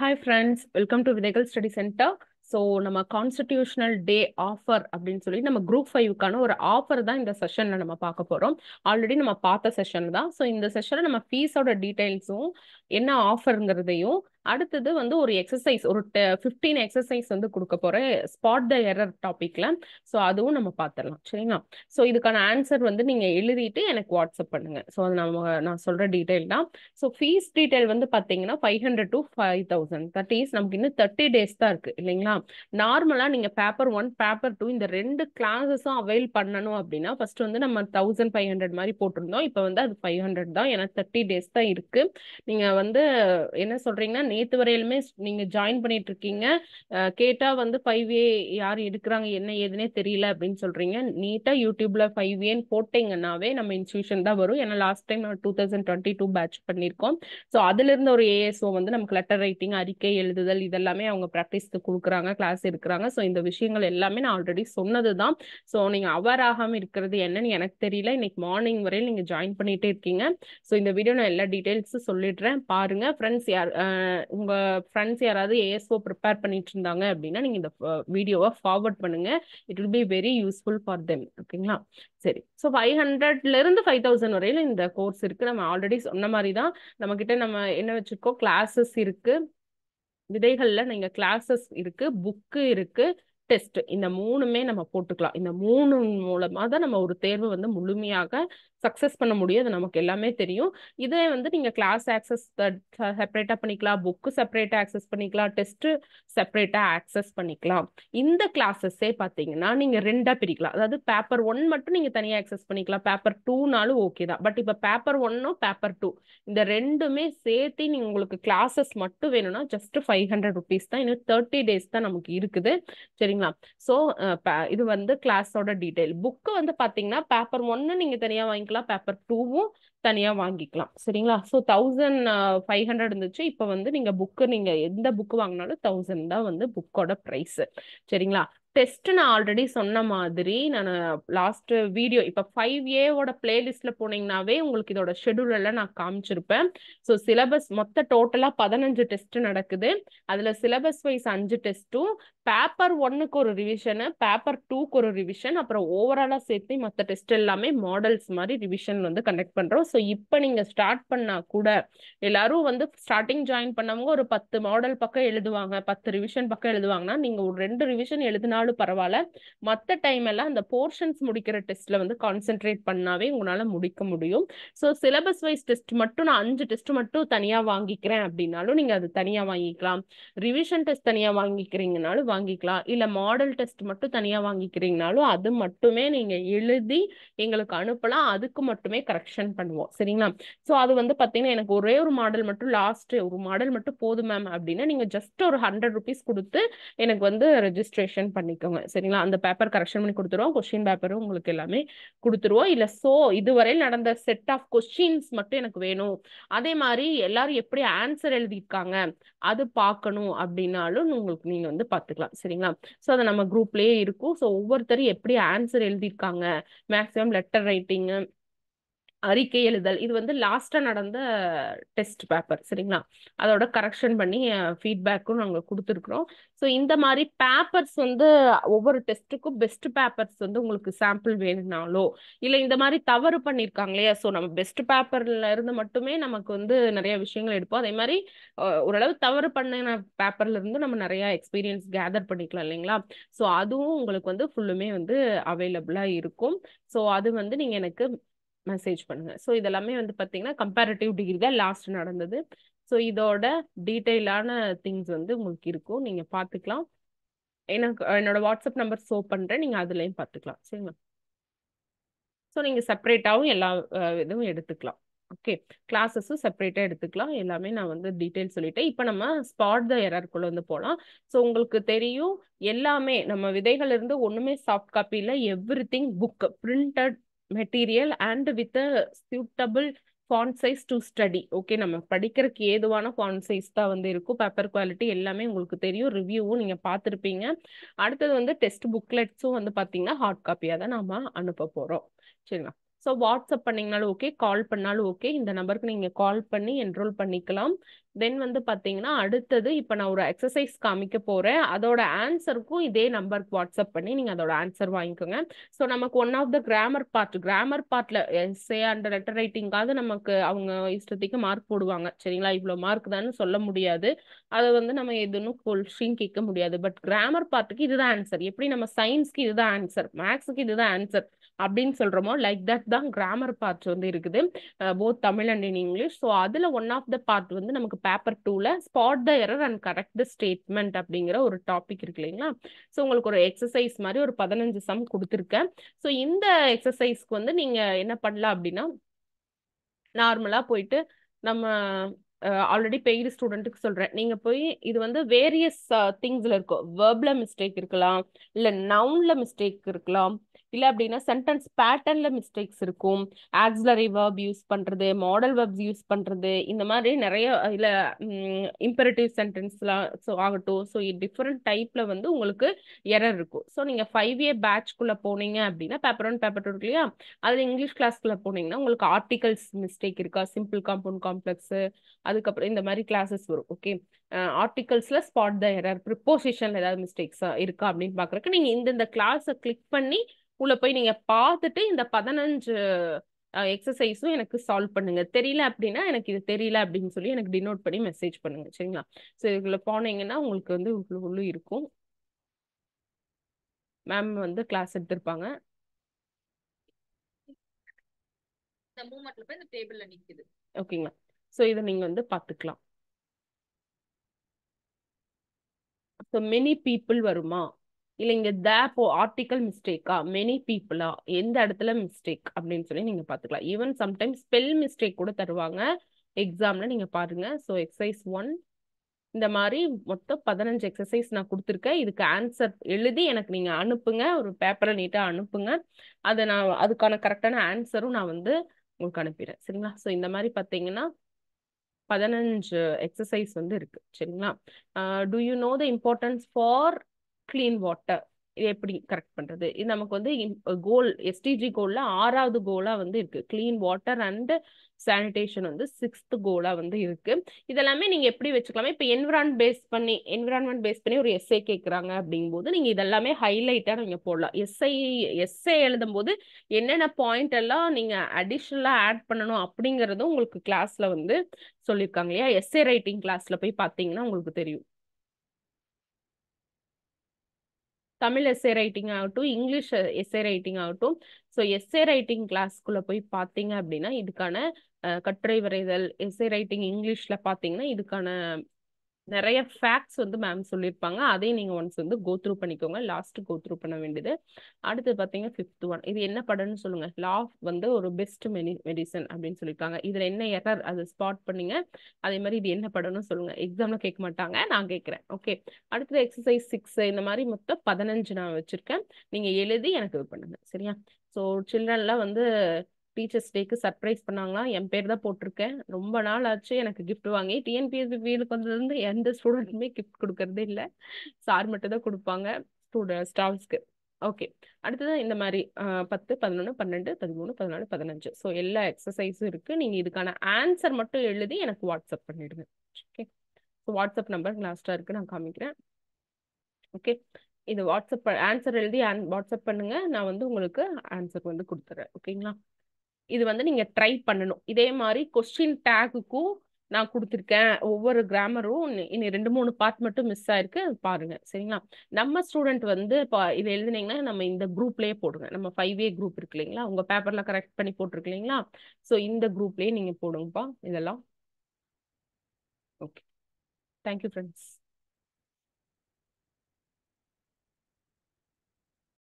hi friends welcome to விதைகள் study centre so நம்ம constitutional day offer அப்படின்னு சொல்லி நம்ம குரூப் ஃபைவ்க்கான ஒரு ஆஃபர் தான் இந்த செஷனில் நம்ம பார்க்க போகிறோம் ஆல்ரெடி நம்ம பார்த்த செஷன் தான் ஸோ இந்த செஷனில் நம்ம ஃபீஸோட டீட்டெயில்ஸும் என்ன ஆஃபருங்கிறதையும் அடுத்தது வந்து ஒரு எக்ஸசைஸ் ஒரு ஃபிஃப்டீன் எக்ஸசைஸ் வந்து கொடுக்க போகிற ஸ்பாட் த எரர் டாப்பிக்கில் ஸோ அதுவும் நம்ம பார்த்துடலாம் சரிங்களா ஸோ இதுக்கான ஆன்சர் வந்து நீங்கள் எழுதிட்டு எனக்கு வாட்ஸ்அப் பண்ணுங்கள் ஸோ அது நம்ம நான் சொல்கிற டீட்டெயில் தான் ஸோ ஃபீஸ் டீட்டெயில் வந்து பார்த்தீங்கன்னா five hundred to five thousand that is நமக்கு இன்னும் தேர்ட்டி டேஸ் தான் இருக்குது இல்லைங்களா நார்மலாக நீங்கள் பேப்பர் ஒன் பேப்பர் டூ இந்த ரெண்டு கிளாஸஸும் அவைல் பண்ணணும் அப்படின்னா ஃபர்ஸ்ட் வந்து நம்ம தௌசண்ட் ஃபைவ் ஹண்ட்ரட் மாதிரி போட்டிருந்தோம் இப்போ வந்து அது ஃபைவ் ஹண்ட்ரட் தான் ஏன்னா தேர்ட்டி டேஸ் தான் இருக்குது நீங்கள் வந்து என்ன சொல்கிறீங்கன்னா நேற்று வரையிலுமே நீங்கள் ஜாயின் பண்ணிட்டு இருக்கீங்க கேட்டால் வந்து ஃபைவ் ஏ யார் எடுக்கிறாங்க என்ன ஏதுனே தெரியல அப்படின்னு சொல்கிறீங்க நீட்டாக யூடியூப்பில் ஃபைவ் ஏன்னு போட்டிங்கன்னாவே நம்ம இன்ஸ்டியூஷன் தான் வரும் ஏன்னா லாஸ்ட் டைம் நம்ம two thousand twenty two batch பண்ணியிருக்கோம் ஸோ அதுலேருந்து ஒரு ஏஎஸ்ஓ வந்து நமக்கு லெட்டர் ரைட்டிங் அறிக்கை எழுதுதல் இதெல்லாமே அவங்க ப்ராக்டிஸ்க்கு கொடுக்குறாங்க கிளாஸ் எடுக்கிறாங்க ஸோ இந்த விஷயங்கள் எல்லாமே நான் ஆல்ரெடி சொன்னது தான் ஸோ நீங்கள் அவர் ஆகாமல் இருக்கிறது என்னன்னு எனக்கு தெரியல இன்னைக்கு மார்னிங் வரையில் நீங்கள் ஜாயின் பண்ணிகிட்டே இருக்கீங்க ஸோ இந்த வீடியோ நான் எல்லா டீட்டெயில்ஸும் சொல்லிடுறேன் பாருங்கள் ஃப்ரெண்ட்ஸ் யார் உங்க ஃப்ரெண்ட்ஸ் யாராவது ஏஎஸ்ஓ ப்ரிப்பேர் பண்ணிட்டு இருந்தாங்க அப்படின்னா நீங்க இந்த வீடியோவை ஃபார்வர்ட் பண்ணுங்க it will be very useful for them ஓகேங்களா சரி ஸோ ஃபைவ் ஹண்ட்ரட்ல இருந்து ஃபைவ் தௌசண்ட் வரையில இந்த கோர்ஸ் இருக்கு நம்ம ஆல்ரெடி சொன்ன மாதிரி தான் நம்ம கிட்ட நம்ம என்ன வச்சிருக்கோம் கிளாஸஸ் இருக்கு விதைகள்ல நீங்க கிளாஸஸ் இருக்கு புக்கு இருக்கு டெஸ்ட் இந்த மூணுமே நம்ம போட்டுக்கலாம் இந்த மூணு மூலமா தான் நம்ம ஒரு தேர்வு வந்து முழுமையாக சக்ஸஸ் பண்ண முடியும் அது நமக்கு எல்லாமே தெரியும் இதே வந்து நீங்க கிளாஸ் ஆக்சஸ் செப்பரேட்டா பண்ணிக்கலாம் புக்கு செப்பரேட்டாக ஆக்சஸ் பண்ணிக்கலாம் டெஸ்ட்டு செப்பரேட்டாக ஆக்சஸ் பண்ணிக்கலாம் இந்த கிளாஸஸே பாத்தீங்கன்னா நீங்க ரெண்டா பிரிக்கலாம் அதாவது பேப்பர் ஒன் மட்டும் நீங்க தனியா ஆக்சஸ் பண்ணிக்கலாம் பேப்பர் டூனாலும் ஓகே தான் பட் இப்போ பேப்பர் ஒன்னும் பேப்பர் டூ இந்த ரெண்டுமே சேர்த்து நீங்க உங்களுக்கு கிளாஸஸ் மட்டும் வேணும்னா ஜஸ்ட் ஃபைவ் ஹண்ட்ரட் ருபீஸ் தான் இன்னும் தேர்ட்டி டேஸ் தான் நமக்கு இருக்குது சரிங்களா சோ இது வந்து கிளாஸோட டீடைல் புக்கு வந்து பாத்தீங்கன்னா பேப்பர் ஒன்னு நீங்க தனியா வாங்கிக்கலாம் இருக்கலாம் பேப்பர் டூவும் தனியாக வாங்கிக்கலாம் சரிங்களா ஸோ தௌசண்ட் ஃபைவ் ஹண்ட்ரட் இருந்துச்சு இப்போ வந்து நீங்கள் புக்கு நீங்கள் எந்த புக்கு வாங்கினாலும் தௌசண்ட் தான் வந்து புக்கோட ப்ரைஸு சரிங்களா டெஸ்ட் நான் ஆல்ரெடி சொன்ன மாதிரி நான் லாஸ்ட் வீடியோ இப்போ ஃபைவ் ஏவோட பிளேலிஸ்ட்ல போனீங்கன்னாவே உங்களுக்கு இதோட ஷெடியூல் எல்லாம் நான் காமிச்சிருப்பேன் ஸோ சிலபஸ் மொத்த டோட்டலாக பதினஞ்சு டெஸ்ட் நடக்குது அதில் சிலபஸ் வைஸ் அஞ்சு டெஸ்ட்டும் பேப்பர் ஒன்னுக்கு ஒரு ரிவிஷனு பேப்பர் டூக்கு ஒரு ரிவிஷன் அப்புறம் ஓவராலாக சேர்த்து மற்ற டெஸ்ட் எல்லாமே மாடல்ஸ் மாதிரி ரிவிஷன் வந்து கண்டக்ட் பண்ணுறோம் ஸோ இப்போ நீங்கள் ஸ்டார்ட் பண்ணா கூட எல்லாரும் வந்து ஸ்டார்டிங் ஜாயின் பண்ணவங்க ஒரு பத்து மாடல் பக்கம் எழுதுவாங்க பத்து ரிவிஷன் பக்கம் எழுதுவாங்கன்னா நீங்கள் ஒரு ரெண்டு ரிவிஷன் எழுதினா இல்லைனாலும் பரவாயில்ல மற்ற டைம் எல்லாம் அந்த போர்ஷன்ஸ் முடிக்கிற டெஸ்ட்ல வந்து கான்சென்ட்ரேட் பண்ணாவே உங்களால முடிக்க முடியும் ஸோ சிலபஸ் வைஸ் டெஸ்ட் மட்டும் நான் அஞ்சு டெஸ்ட் மட்டும் தனியா வாங்கிக்கிறேன் அப்படின்னாலும் நீங்க அது தனியா வாங்கிக்கலாம் ரிவிஷன் டெஸ்ட் தனியா வாங்கிக்கிறீங்கனாலும் வாங்கிக்கலாம் இல்ல மாடல் டெஸ்ட் மட்டும் தனியா வாங்கிக்கிறீங்கனாலும் அது மட்டுமே நீங்க எழுதி எங்களுக்கு அனுப்பலாம் அதுக்கு மட்டுமே கரெக்ஷன் பண்ணுவோம் சரிங்களா ஸோ அது வந்து பாத்தீங்கன்னா எனக்கு ஒரே ஒரு மாடல் மட்டும் லாஸ்ட் ஒரு மாடல் மட்டும் போதும் மேம் அப்படின்னா நீங்க ஜஸ்ட் ஒரு ஹண்ட்ரட் ருபீஸ் கொடுத்து எனக்கு வந்து ரெஜிஸ்ட்ரேஷன் பண்ணி பண்ணிக்கோங்க சரிங்களா அந்த பேப்பர் கரெக்ஷன் பண்ணி கொடுத்துருவோம் கொஸ்டின் பேப்பரும் உங்களுக்கு எல்லாமே கொடுத்துருவோம் இல்லை ஸோ இதுவரையில் நடந்த செட் ஆஃப் கொஸ்டின்ஸ் மட்டும் எனக்கு வேணும் அதே மாதிரி எல்லாரும் எப்படி ஆன்சர் எழுதியிருக்காங்க அது பார்க்கணும் அப்படின்னாலும் உங்களுக்கு நீங்க வந்து பாத்துக்கலாம் சரிங்களா சோ அதை நம்ம குரூப்லயே இருக்கும் ஸோ ஒவ்வொருத்தரும் எப்படி ஆன்சர் எழுதியிருக்காங்க மேக்ஸிமம் லெட்டர் ரைட்டிங்கு அறிக்கை எழுதல் இது வந்து லாஸ்டா நடந்த டெஸ்ட் பேப்பர் சரிங்களா அதோட கரெக்ஷன் பண்ணி ஃபீட்பேக்கும் நாங்கள் கொடுத்துருக்குறோம் ஸோ இந்த மாதிரி பேப்பர்ஸ் வந்து ஒவ்வொரு டெஸ்ட்டுக்கும் பெஸ்ட் பேப்பர்ஸ் வந்து உங்களுக்கு சாம்பிள் வேணும்னாலோ இல்லை இந்த மாதிரி தவறு பண்ணியிருக்காங்க இல்லையா ஸோ நம்ம பெஸ்ட் பேப்பர்ல இருந்து மட்டுமே நமக்கு வந்து நிறைய விஷயங்கள் எடுப்போம் அதே மாதிரி ஓரளவு தவறு பண்ணின பேப்பர்ல இருந்து நம்ம நிறைய எக்ஸ்பீரியன்ஸ் கேதர் பண்ணிக்கலாம் இல்லைங்களா ஸோ அதுவும் உங்களுக்கு வந்து ஃபுல்லுமே வந்து அவைலபிளாக இருக்கும் ஸோ அது வந்து நீங்கள் எனக்கு மெசேஜ் பண்ணுங்க ஸோ இதெல்லாமே வந்து பார்த்தீங்கன்னா கம்பேரட்டிவ் டிகிரி தான் லாஸ்ட் நடந்தது ஸோ இதோட டீட்டெயிலான திங்ஸ் வந்து உங்களுக்கு இருக்கும் நீங்கள் பார்த்துக்கலாம் எனக்கு என்னோட வாட்ஸ்அப் நம்பர் ஷோ பண்ணுறேன் நீங்கள் அதுலேயும் பார்த்துக்கலாம் சரிங்களா ஸோ நீங்கள் செப்பரேட்டாகவும் எல்லா இதுவும் எடுத்துக்கலாம் ஓகே கிளாஸஸும் செப்பரேட்டாக எடுத்துக்கலாம் எல்லாமே நான் வந்து டீட்டெயில் சொல்லிட்டேன் இப்போ நம்ம ஸ்பாட் த எரர்க்குள்ளே வந்து போகலாம் ஸோ உங்களுக்கு தெரியும் எல்லாமே நம்ம விதைகள் இருந்து ஒன்றுமே சாஃப்ட் காப்பியில் everything book printed material and with suitable font size to study okay நம்ம படிக்கிறதுக்கு ஏதுவான ஃபாண்ட் சைஸ் தான் வந்து இருக்கும் பேப்பர் குவாலிட்டி எல்லாமே உங்களுக்கு தெரியும் ரிவ்யூவும் நீங்கள் பார்த்துருப்பீங்க அடுத்தது வந்து டெஸ்ட் புக்லெட்ஸும் வந்து பார்த்தீங்கன்னா ஹார்ட் காப்பியாக தான் நாம் அனுப்ப போகிறோம் சரிங்களா ஸோ வாட்ஸ்அப் பண்ணிங்கனாலும் ஓகே கால் பண்ணாலும் ஓகே இந்த நம்பருக்கு நீங்கள் கால் பண்ணி என்ரோல் பண்ணிக்கலாம் தென் வந்து பார்த்தீங்கன்னா அடுத்தது இப்போ நான் ஒரு எக்ஸசைஸ் காமிக்க போகிறேன் அதோட ஆன்சருக்கும் இதே நம்பருக்கு வாட்ஸ்அப் பண்ணி நீங்கள் அதோட ஆன்சர் வாங்கிக்கோங்க ஸோ நமக்கு one of the grammar part grammar பார்ட்டில் எஸ்ஏ அண்ட் லெட்டர் ரைட்டிங்காவது நமக்கு அவங்க இஷ்டத்துக்கு மார்க் போடுவாங்க சரிங்களா இவ்வளோ மார்க் தான் சொல்ல முடியாது அதை வந்து நம்ம எதுன்னு கொல்ஷிங் கேட்க முடியாது பட் கிராமர் பார்ட்டுக்கு இதுதான் ஆன்சர் எப்படி நம்ம சயின்ஸ்க்கு இதுதான் ஆன்சர் மேக்ஸுக்கு இதுதான் ஆன்சர் அப்படின்னு சொல்கிறோமோ லைக் தட் தான் கிராமர் பார்ட் வந்து இருக்குது both Tamil and in English so அதில் ஒன் ஆஃப் த பார்ட் வந்து நமக்கு பேப்பர் டூவில் spot the error and correct the statement அப்படிங்கிற ஒரு டாபிக் இருக்கு இல்லைங்களா ஸோ உங்களுக்கு ஒரு எக்ஸசைஸ் மாதிரி ஒரு பதினஞ்சு சம் கொடுத்துருக்கேன் ஸோ இந்த எக்ஸசைஸ்க்கு வந்து நீங்கள் என்ன பண்ணலாம் அப்படின்னா நார்மலாக போயிட்டு நம்ம ஆல்ரெடி பெய்டு ஸ்டூடெண்ட்டுக்கு சொல்கிறேன் நீங்கள் போய் இது வந்து வேரியஸ் திங்ஸில் இருக்கும் வேர்பில் மிஸ்டேக் இருக்கலாம் இல்லை நவுனில் மிஸ்டேக் இருக்கலாம் இல்லை அப்படின்னா சென்டென்ஸ் பேட்டர்னில் மிஸ்டேக்ஸ் இருக்கும் ஆக்ஸிலரி வேர்ப் யூஸ் பண்றது மாடல் வேர்ப்ஸ் யூஸ் பண்றது இந்த மாதிரி நிறைய இல்லை இம்பரேட்டிவ் சென்டென்ஸ்லாம் ஸோ ஆகட்டும் ஸோ டிஃப்ரெண்ட் டைப்ல வந்து உங்களுக்கு எரர் இருக்கும் ஸோ நீங்கள் ஃபைவ் இயர் பேட்ச்குள்ளே போனீங்க அப்படின்னா பேப்பர் ஒன் பேப்பர் டூ இல்லையா அதில் இங்கிலீஷ் கிளாஸ்க்குள்ளே போனீங்கன்னா உங்களுக்கு ஆர்டிகல்ஸ் மிஸ்டேக் இருக்கா சிம்பிள் காம்பவுண்ட் காம்ப்ளெக்ஸு அதுக்கப்புறம் இந்த மாதிரி கிளாஸஸ் வரும் ஓகே ஆர்டிகல்ஸில் ஸ்பாட் த எரர் ப்ரிப்போசிஷனில் ஏதாவது மிஸ்டேக்ஸாக இருக்கா அப்படின்னு பார்க்குறக்கு நீங்கள் இந்த கிளாஸை கிளிக் பண்ணி உள்ள போய் நீங்க பார்த்துட்டு இந்த பதினஞ்சு எக்ஸசைஸும் எனக்கு சால்வ் பண்ணுங்க தெரியல அப்படின்னா எனக்கு இது தெரியல அப்படின்னு சொல்லி எனக்கு டினோட் பண்ணி மெசேஜ் பண்ணுங்க சரிங்களா ஸோ இதுக்குள்ள போனீங்கன்னா உங்களுக்கு வந்து உள்ள இருக்கும் மேம் வந்து கிளாஸ் எடுத்திருப்பாங்க ஓகேங்களா ஸோ இதை நீங்கள் வந்து பார்த்துக்கலாம் மெனி பீப்புள் வருமா இல்லை இங்கே த போ ஆர்டிக்கல் மிஸ்டேக்கா மெனி பீப்புளா எந்த இடத்துல மிஸ்டேக் அப்படின்னு சொல்லி நீங்கள் பார்த்துக்கலாம் ஈவன் சம்டைம்ஸ் ஸ்பெல் மிஸ்டேக் கூட தருவாங்க எக்ஸாமில் நீங்கள் பாருங்கள் ஸோ எக்ஸசைஸ் ஒன் இந்த மாதிரி மொத்தம் பதினஞ்சு எக்ஸசைஸ் நான் கொடுத்துருக்கேன் இதுக்கு ஆன்சர் எழுதி எனக்கு நீங்கள் அனுப்புங்க ஒரு பேப்பரை நீட்டாக அனுப்புங்க அதை நான் அதுக்கான கரெக்டான ஆன்சரும் நான் வந்து உங்களுக்கு அனுப்பிடுறேன் சரிங்களா ஸோ இந்த மாதிரி பார்த்தீங்கன்னா பதினஞ்சு எக்ஸசைஸ் வந்து இருக்கு சரிங்களா do you know the importance for clean water இது எப்படி கரெக்ட் பண்றது இது நமக்கு வந்து கோல் எஸ்டிஜி கோல்ல ஆறாவது கோலா வந்து இருக்கு கிளீன் வாட்டர் அண்ட் சானிடேஷன் வந்து சிக்ஸ்த் கோலா வந்து இருக்கு இதெல்லாமே நீங்க எப்படி வச்சுக்கலாமே இப்போ என்விரான் பேஸ் பண்ணி என்விரான்மெண்ட் பேஸ் பண்ணி ஒரு எஸ்ஏ கேட்குறாங்க அப்படிங்கும்போது நீங்க இதெல்லாமே ஹைலைட்டா நீங்க போடலாம் எஸ்ஐ எஸ்ஏ எழுதும் போது என்னென்ன பாயிண்ட் எல்லாம் நீங்க அடிஷ்னலா ஆட் பண்ணணும் அப்படிங்கறதும் உங்களுக்கு கிளாஸ்ல வந்து சொல்லியிருக்காங்க இல்லையா எஸ்ஏ ரைட்டிங் கிளாஸ்ல போய் பார்த்தீங்கன்னா உங்களுக்கு தெரியும் தமிழ் எஸ்ஏ ரைட்டிங் ஆகட்டும் இங்கிலீஷ் எஸ்ஏ ரைட்டிங் ஆகட்டும் ஸோ எஸ்ஏ ரைட்டிங் கிளாஸ்க்குள்ளே போய் பார்த்தீங்க அப்படின்னா இதுக்கான கட்டுரை வரைதல் எஸ்ஏ ரைட்டிங் இங்கிலீஷில் பார்த்தீங்கன்னா இதுக்கான நிறைய ஃபேக்ட்ஸ் வந்து மேம் சொல்லியிருப்பாங்க அதையும் நீங்கள் ஒன்ஸ் வந்து கோ த்ரூ பண்ணிக்கோங்க லாஸ்ட் கோ த்ரூ பண்ண வேண்டியது அடுத்து பார்த்தீங்கன்னா ஃபிஃப்த் ஒன் இது என்ன படம்னு சொல்லுங்கள் லா வந்து ஒரு பெஸ்ட் மெடி மெடிசன் அப்படின்னு சொல்லியிருக்காங்க இதில் என்ன எரர் அதை ஸ்பாட் பண்ணிங்க அதே மாதிரி இது என்ன படம்னு சொல்லுங்கள் எக்ஸாமில் கேட்க மாட்டாங்க நான் கேட்குறேன் ஓகே அடுத்தது எக்ஸசைஸ் சிக்ஸ் இந்த மாதிரி மொத்தம் பதினஞ்சு நான் வச்சுருக்கேன் நீங்கள் எழுதி எனக்கு இது பண்ணுங்கள் சரியா ஸோ சில்ட்ரன்லாம் வந்து டீச்சர்ஸ் டேக்கு சர்ப்ரைஸ் பண்ணாங்களாம் என் பேர் தான் போட்டிருக்கேன் ரொம்ப நாள் ஆச்சு எனக்கு கிஃப்ட் வாங்கி டிஎன்பிஎஸ்சி ஃபீல்டுக்கு வந்ததுலேருந்து எந்த ஸ்டூடெண்ட்டுமே கிஃப்ட் கொடுக்கறதே இல்லை சார் மட்டும் தான் கொடுப்பாங்க ஸ்டூடெண்ட் ஸ்டாஃப்ஸ்க்கு ஓகே அடுத்தது இந்த மாதிரி பத்து பதினொன்று பன்னெண்டு பதிமூணு பதினாலு பதினஞ்சு ஸோ எல்லா எக்ஸசைஸும் இருக்குது நீங்கள் இதுக்கான ஆன்சர் மட்டும் எழுதி எனக்கு வாட்ஸ்அப் பண்ணிவிடுங்க ஓகே ஸோ வாட்ஸ்அப் நம்பர் லாஸ்ட்டாக இருக்குது நான் காமிக்கிறேன் ஓகே இது வாட்ஸ்அப் ஆன்சர் எழுதி வாட்ஸ்அப் பண்ணுங்கள் நான் வந்து உங்களுக்கு ஆன்சர் வந்து கொடுத்துட்றேன் ஓகேங்களா இது வந்து நீங்கள் ட்ரை பண்ணணும் இதே மாதிரி கொஸ்டின் டேக்குக்கும் நான் கொடுத்துருக்கேன் ஒவ்வொரு கிராமரும் இனி ரெண்டு மூணு பார்ட் மட்டும் மிஸ் ஆயிருக்கு பாருங்க சரிங்களா நம்ம ஸ்டூடெண்ட் வந்து இப்போ இது எழுதுனீங்கன்னா நம்ம இந்த குரூப்லேயே போடுங்க நம்ம ஃபைவ் ஏ குரூப் இருக்கு இல்லைங்களா உங்க பேப்பர்ல கரெக்ட் பண்ணி போட்டிருக்கீங்களா ஸோ இந்த குரூப்லேயே நீங்க போடுங்கப்பா இதெல்லாம் ஓகே தேங்க்யூ ஃப்ரெண்ட்ஸ்